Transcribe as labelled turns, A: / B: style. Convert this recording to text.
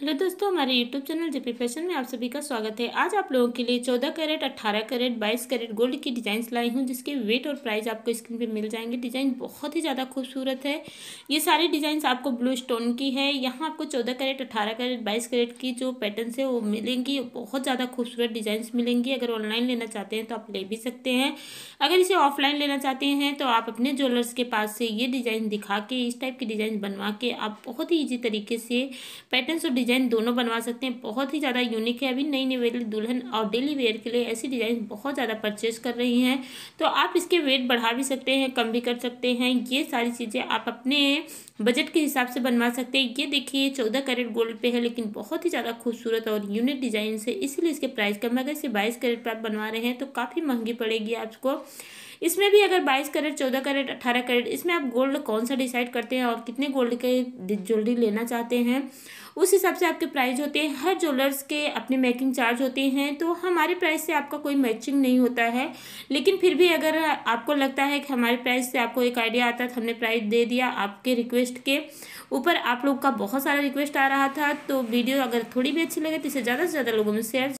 A: hello दोस्तों हमारे YouTube channel JP fashion में आप सभी का स्वागत है आज आप लोगों के लिए 14 कैरेट 18 कैरेट 22 कैरेट गोल्ड की डिज़ाइन लाई हूँ जिसके वेट और प्राइस आपको स्क्रीन पे मिल जाएंगे डिज़ाइन बहुत ही ज़्यादा खूबसूरत है ये सारी डिज़ाइन आपको ब्लू स्टोन की है यहाँ आपको चौदह कैरेट अट्ठारह कैरेट बाईस कैरेट की जो पैटर्न है वो मिलेंगी बहुत ज़्यादा खूबसूरत डिज़ाइन मिलेंगी अगर ऑनलाइन लेना चाहते हैं तो आप ले भी सकते हैं अगर इसे ऑफलाइन लेना चाहते हैं तो आप अपने ज्वेलर्स के पास से ये डिज़ाइन दिखा के इस टाइप की डिज़ाइन बनवा के आप बहुत ही ईजी तरीके से पैटर्न और डिज़ाइन दोनों बनवा सकते हैं बहुत ही ज़्यादा यूनिक है अभी नई नई दुल्हन और डेली वेयर के लिए ऐसी डिज़ाइन बहुत ज़्यादा परचेज कर रही हैं तो आप इसके वेट बढ़ा भी सकते हैं कम भी कर सकते हैं ये सारी चीज़ें आप अपने बजट के हिसाब से बनवा सकते हैं ये देखिए चौदह कैरेट गोल्ड पे है लेकिन बहुत ही ज़्यादा खूबसूरत और यूनिक डिज़ाइन से इसीलिए इसके प्राइस कम है अगर इसे बाईस कैरेट पर आप बनवा रहे हैं तो काफ़ी महंगी पड़ेगी आपको इसमें भी अगर बाईस कैरेट चौदह कैरेट अट्ठारह कैरेट इसमें आप गोल्ड कौन सा डिसाइड करते हैं और कितने गोल्ड के ज्वेलरी लेना चाहते हैं उस हिसाब से आपके प्राइस होते हैं हर ज्वेलर्स के अपने मेकिंग चार्ज होते हैं तो हमारे प्राइस से आपका कोई मैचिंग नहीं होता है लेकिन फिर भी अगर आपको लगता है कि हमारे प्राइस से आपको एक आइडिया आता था तो हमने प्राइस दे दिया आपके रिक्वेस्ट के ऊपर आप लोग का बहुत सारा रिक्वेस्ट आ रहा था तो वीडियो अगर थोड़ी भी अच्छी लगे तो इसे ज़्यादा से ज़्यादा लोगों में शेयर